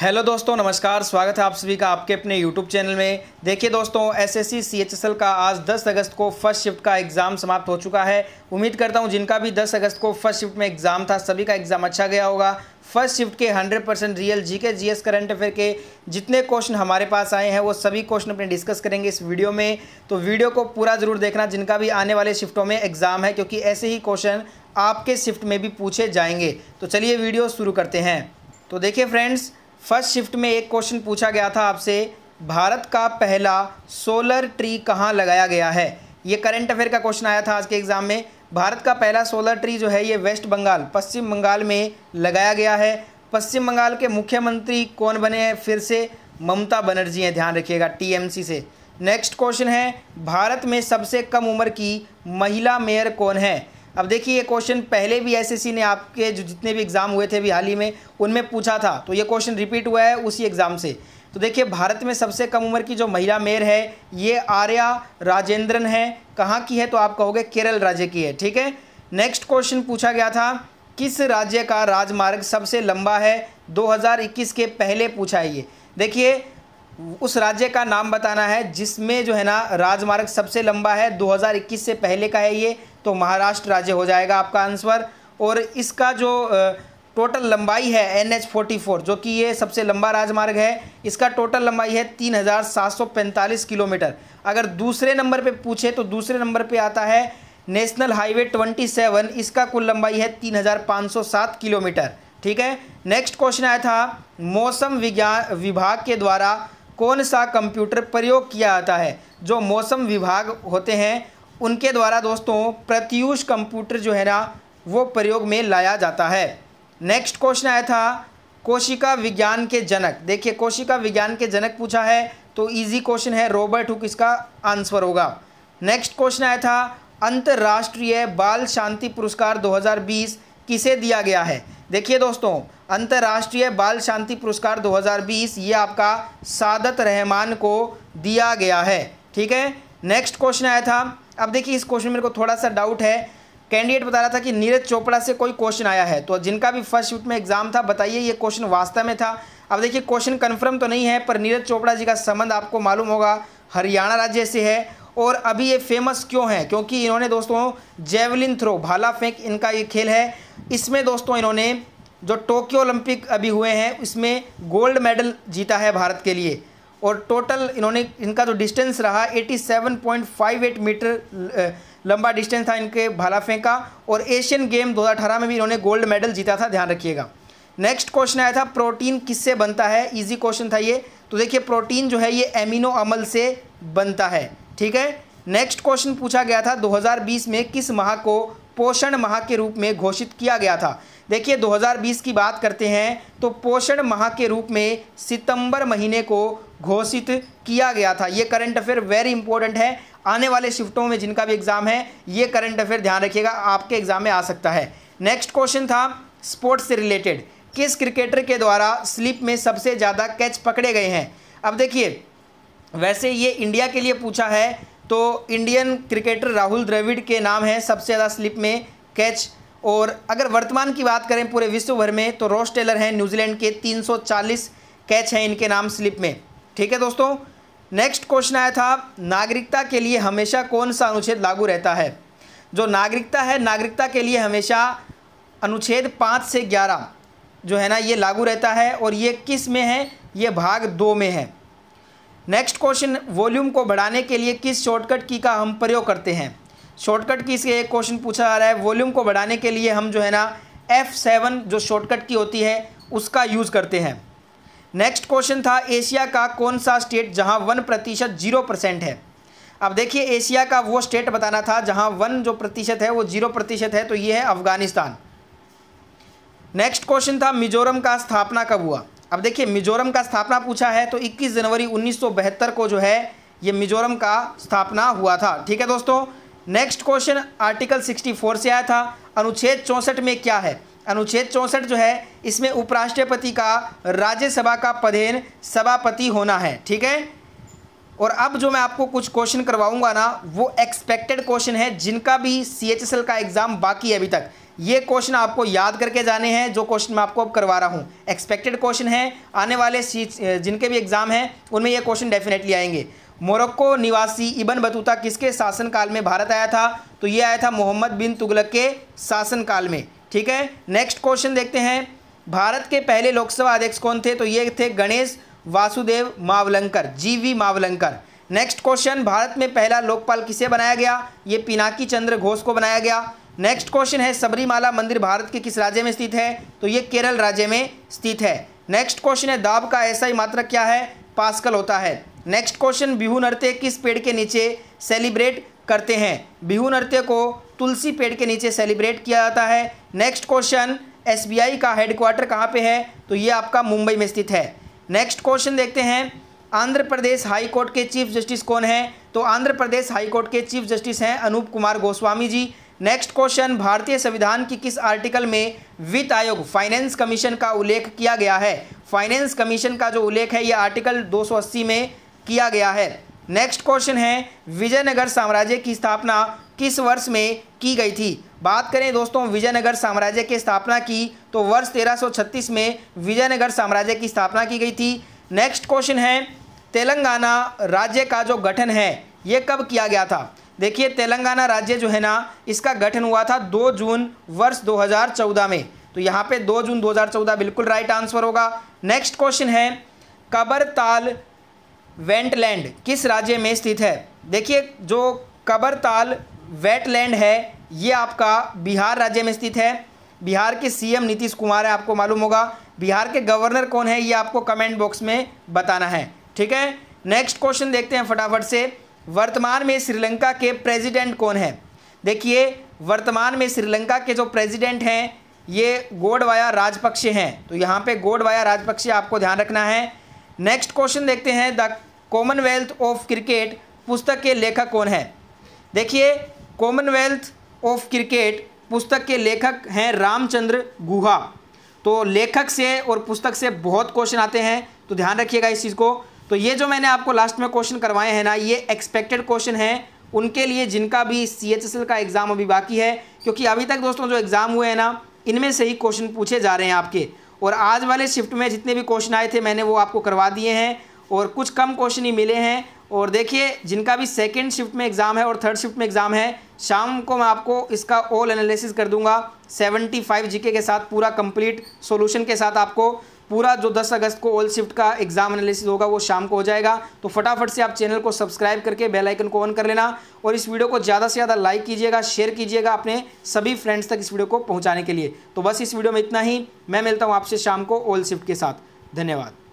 hello दोस्तों नमस्कार स्वागत है आप सभी का आपके अपने यूट्यूब चैनल में देखिए दोस्तों एसएससी सीएचएसएल का आज 10 अगस्त को फर्स्ट शिफ्ट का एग्ज़ाम समाप्त हो चुका है उम्मीद करता हूं जिनका भी 10 अगस्त को फर्स्ट शिफ्ट में एग्ज़ाम था सभी का एग्ज़ाम अच्छा गया होगा फर्स्ट शिफ्ट के 100 परसेंट रियल जी के जी करंट अफेयर के जितने क्वेश्चन हमारे पास आए हैं वो सभी क्वेश्चन अपने डिस्कस करेंगे इस वीडियो में तो वीडियो को पूरा ज़रूर देखना जिनका भी आने वाले शिफ्टों में एग्ज़ाम है क्योंकि ऐसे ही क्वेश्चन आपके शिफ्ट में भी पूछे जाएंगे तो चलिए वीडियो शुरू करते हैं तो देखिए फ्रेंड्स फर्स्ट शिफ्ट में एक क्वेश्चन पूछा गया था आपसे भारत का पहला सोलर ट्री कहाँ लगाया गया है ये करंट अफेयर का क्वेश्चन आया था आज के एग्ज़ाम में भारत का पहला सोलर ट्री जो है ये वेस्ट बंगाल पश्चिम बंगाल में लगाया गया है पश्चिम बंगाल के मुख्यमंत्री कौन बने हैं फिर से ममता बनर्जी हैं ध्यान रखिएगा टीएमसी से नेक्स्ट क्वेश्चन है भारत में सबसे कम उम्र की महिला मेयर कौन है अब देखिए ये क्वेश्चन पहले भी एसएससी ने आपके जो जितने भी एग्ज़ाम हुए थे अभी हाल ही में उनमें पूछा था तो ये क्वेश्चन रिपीट हुआ है उसी एग्ज़ाम से तो देखिए भारत में सबसे कम उम्र की जो महिला मेयर है ये आर्या राजेंद्रन है कहाँ की है तो आप कहोगे केरल राज्य की है ठीक है नेक्स्ट क्वेश्चन पूछा गया था किस राज्य का राजमार्ग सबसे लंबा है 2021 के पहले पूछा है ये देखिए उस राज्य का नाम बताना है जिसमें जो है ना राजमार्ग सबसे लंबा है 2021 से पहले का है ये तो महाराष्ट्र राज्य हो जाएगा आपका आंसर और इसका जो टोटल लंबाई है एन एच फोर्टी फोर जो कि ये सबसे लंबा राजमार्ग है इसका टोटल लंबाई है तीन हज़ार सात सौ पैंतालीस किलोमीटर अगर दूसरे नंबर पे पूछे तो दूसरे नंबर पे आता है नेशनल हाईवे ट्वेंटी सेवन इसका कुल लंबाई है तीन हज़ार पाँच सौ सात किलोमीटर ठीक है नेक्स्ट क्वेश्चन आया था मौसम विज्ञान विभाग के द्वारा कौन सा कंप्यूटर प्रयोग किया जाता है जो मौसम विभाग होते हैं उनके द्वारा दोस्तों प्रत्यूष कंप्यूटर जो है ना वो प्रयोग में लाया जाता है नेक्स्ट क्वेश्चन आया था कोशिका विज्ञान के जनक देखिए कोशिका विज्ञान के जनक पूछा है तो इजी क्वेश्चन है रॉबर्ट हुक इसका आंसर होगा नेक्स्ट क्वेश्चन आया था अंतर्राष्ट्रीय बाल शांति पुरस्कार 2020 किसे दिया गया है देखिए दोस्तों अंतर्राष्ट्रीय बाल शांति पुरस्कार 2020 ये आपका सादत रहमान को दिया गया है ठीक है नेक्स्ट क्वेश्चन आया था अब देखिए इस क्वेश्चन मेरे को थोड़ा सा डाउट है कैंडिडेट बता रहा था कि नीरज चोपड़ा से कोई क्वेश्चन आया है तो जिनका भी फर्स्ट शूट में एग्जाम था बताइए ये क्वेश्चन वास्तव में था अब देखिए क्वेश्चन कन्फर्म तो नहीं है पर नीरज चोपड़ा जी का संबंध आपको मालूम होगा हरियाणा राज्य से है और अभी ये फेमस क्यों है क्योंकि इन्होंने दोस्तों जेवलिन थ्रो भाला फेंक इनका ये खेल है इसमें दोस्तों इन्होंने जो टोक्यो ओलंपिक अभी हुए हैं उसमें गोल्ड मेडल जीता है भारत के लिए और टोटल इन्होंने इनका जो डिस्टेंस रहा 87.58 मीटर लंबा डिस्टेंस था इनके भाला फेंका और एशियन गेम 2018 में भी इन्होंने गोल्ड मेडल जीता था ध्यान रखिएगा नेक्स्ट क्वेश्चन आया था प्रोटीन किससे बनता है इजी क्वेश्चन था ये तो देखिए प्रोटीन जो है ये एमिनो अमल से बनता है ठीक है नेक्स्ट क्वेश्चन पूछा गया था दो में किस माह को पोषण माह के रूप में घोषित किया गया था देखिए 2020 की बात करते हैं तो पोषण माह के रूप में सितंबर महीने को घोषित किया गया था ये करंट अफेयर वेरी इंपॉर्टेंट है आने वाले शिफ्टों में जिनका भी एग्ज़ाम है ये करंट अफेयर ध्यान रखिएगा आपके एग्ज़ाम में आ सकता है नेक्स्ट क्वेश्चन था स्पोर्ट्स से रिलेटेड किस क्रिकेटर के द्वारा स्लिप में सबसे ज़्यादा कैच पकड़े गए हैं अब देखिए वैसे ये इंडिया के लिए पूछा है तो इंडियन क्रिकेटर राहुल द्रविड़ के नाम है सबसे ज़्यादा स्लिप में कैच और अगर वर्तमान की बात करें पूरे विश्व भर में तो रॉस टेलर हैं न्यूजीलैंड के 340 कैच हैं इनके नाम स्लिप में ठीक है दोस्तों नेक्स्ट क्वेश्चन आया था नागरिकता के लिए हमेशा कौन सा अनुच्छेद लागू रहता है जो नागरिकता है नागरिकता के लिए हमेशा अनुच्छेद पाँच से ग्यारह जो है ना ये लागू रहता है और ये किस में है ये भाग दो में है नेक्स्ट क्वेश्चन वॉल्यूम को बढ़ाने के लिए किस शॉर्टकट की का हम प्रयोग करते हैं शॉर्टकट की से एक क्वेश्चन पूछा जा रहा है वॉल्यूम को बढ़ाने के लिए हम जो है ना एफ़ सेवन जो शॉर्टकट की होती है उसका यूज़ करते हैं नेक्स्ट क्वेश्चन था एशिया का कौन सा स्टेट जहाँ वन प्रतिशत जीरो परसेंट है अब देखिए एशिया का वो स्टेट बताना था जहाँ वन जो प्रतिशत है वो जीरो प्रतिशत है तो ये है अफगानिस्तान नेक्स्ट क्वेश्चन था मिजोरम का स्थापना कब हुआ अब देखिए मिजोरम का स्थापना पूछा है तो 21 जनवरी 1972 को जो है ये मिजोरम का स्थापना हुआ था ठीक है दोस्तों नेक्स्ट क्वेश्चन आर्टिकल 64 से आया था अनुच्छेद चौंसठ में क्या है अनुच्छेद चौंसठ जो है इसमें उपराष्ट्रपति का राज्यसभा का पदेन सभापति होना है ठीक है और अब जो मैं आपको कुछ क्वेश्चन करवाऊंगा ना वो एक्सपेक्टेड क्वेश्चन है जिनका भी सी का एग्ज़ाम बाकी है अभी तक ये क्वेश्चन आपको याद करके जाने हैं जो क्वेश्चन मैं आपको अब करवा रहा हूँ एक्सपेक्टेड क्वेश्चन है आने वाले जिनके भी एग्ज़ाम हैं उनमें ये क्वेश्चन डेफिनेटली आएंगे मोरक्को निवासी इबन बतूता किसके शासनकाल में भारत आया था तो ये आया था मोहम्मद बिन तुगलक के शासनकाल में ठीक है नेक्स्ट क्वेश्चन देखते हैं भारत के पहले लोकसभा अध्यक्ष कौन थे तो ये थे Ganesh Vasudev Mavalankar G V Mavalankar next question Bharat में पहला लोकपाल किसे बनाया गया ये पिनाकी चंद्र घोष को बनाया गया नेक्स्ट क्वेश्चन है सबरीमाला मंदिर भारत के किस राज्य में स्थित है तो ये केरल राज्य में स्थित है नेक्स्ट क्वेश्चन है दाब का ऐसा ही मात्रक क्या है पास्कल होता है नेक्स्ट क्वेश्चन बिहू नृत्य किस पेड़ के नीचे सेलिब्रेट करते हैं बिहू नृत्य को तुलसी पेड़ के नीचे सेलिब्रेट किया जाता है नेक्स्ट क्वेश्चन एसबीआई का हेडक्वार्टर कहाँ पे है तो ये आपका मुंबई में स्थित है नेक्स्ट क्वेश्चन देखते हैं आंध्र प्रदेश हाई कोर्ट के चीफ जस्टिस कौन हैं तो आंध्र प्रदेश हाई कोर्ट के चीफ जस्टिस हैं अनूप कुमार गोस्वामी जी नेक्स्ट क्वेश्चन भारतीय संविधान की किस आर्टिकल में वित्त आयोग फाइनेंस कमीशन का उल्लेख किया गया है फाइनेंस कमीशन का जो उल्लेख है ये आर्टिकल 280 में किया गया है नेक्स्ट क्वेश्चन है विजयनगर साम्राज्य की स्थापना किस वर्ष में की गई थी बात करें दोस्तों विजयनगर साम्राज्य की स्थापना की तो वर्ष 1336 में विजयनगर साम्राज्य की स्थापना की गई थी नेक्स्ट क्वेश्चन है तेलंगाना राज्य का जो गठन है ये कब किया गया था देखिए तेलंगाना राज्य जो है ना इसका गठन हुआ था 2 जून वर्ष 2014 में तो यहाँ पे 2 जून 2014 बिल्कुल राइट आंसर होगा नेक्स्ट क्वेश्चन है कबरताल वेंटलैंड किस राज्य में स्थित है देखिए जो कबरताल वेटलैंड है ये आपका बिहार राज्य में स्थित है बिहार के सीएम नीतीश कुमार है आपको मालूम होगा बिहार के गवर्नर कौन है ये आपको कमेंट बॉक्स में बताना है ठीक है नेक्स्ट क्वेश्चन देखते हैं फटाफट से वर्तमान में श्रीलंका के प्रेसिडेंट कौन है देखिए वर्तमान में श्रीलंका के जो प्रेसिडेंट हैं ये गोडवाया राजपक्षे हैं तो यहाँ पे गोडवाया राजपक्षे आपको ध्यान रखना है नेक्स्ट क्वेश्चन देखते हैं द कॉमनवेल्थ ऑफ क्रिकेट पुस्तक के लेखक कौन है देखिए कॉमनवेल्थ ऑफ क्रिकेट पुस्तक के लेखक हैं रामचंद्र गुहा तो लेखक से और पुस्तक से बहुत क्वेश्चन आते हैं तो ध्यान रखिएगा इस चीज़ को तो ये जो मैंने आपको लास्ट में क्वेश्चन करवाए हैं ना ये एक्सपेक्टेड क्वेश्चन है उनके लिए जिनका भी सी एच एस एल का एग्ज़ाम अभी बाकी है क्योंकि अभी तक दोस्तों जो एग्ज़ाम हुए हैं ना इनमें से ही क्वेश्चन पूछे जा रहे हैं आपके और आज वाले शिफ्ट में जितने भी क्वेश्चन आए थे मैंने वो आपको करवा दिए हैं और कुछ कम क्वेश्चन ही मिले हैं और देखिए जिनका भी सेकेंड शिफ्ट में एग्ज़ाम है और थर्ड शिफ्ट में एग्ज़ाम है शाम को मैं आपको इसका ऑल एनालिसिस कर दूंगा 75 जीके के साथ पूरा कंप्लीट सॉल्यूशन के साथ आपको पूरा जो 10 अगस्त को ऑल शिफ्ट का एग्जाम एनालिसिस होगा वो शाम को हो जाएगा तो फटाफट से आप चैनल को सब्सक्राइब करके बेल आइकन को ऑन कर लेना और इस वीडियो को ज़्यादा से ज़्यादा लाइक कीजिएगा शेयर कीजिएगा अपने सभी फ्रेंड्स तक इस वीडियो को पहुँचाने के लिए तो बस इस वीडियो में इतना ही मैं मिलता हूँ आपसे शाम को ऑल शिफ्ट के साथ धन्यवाद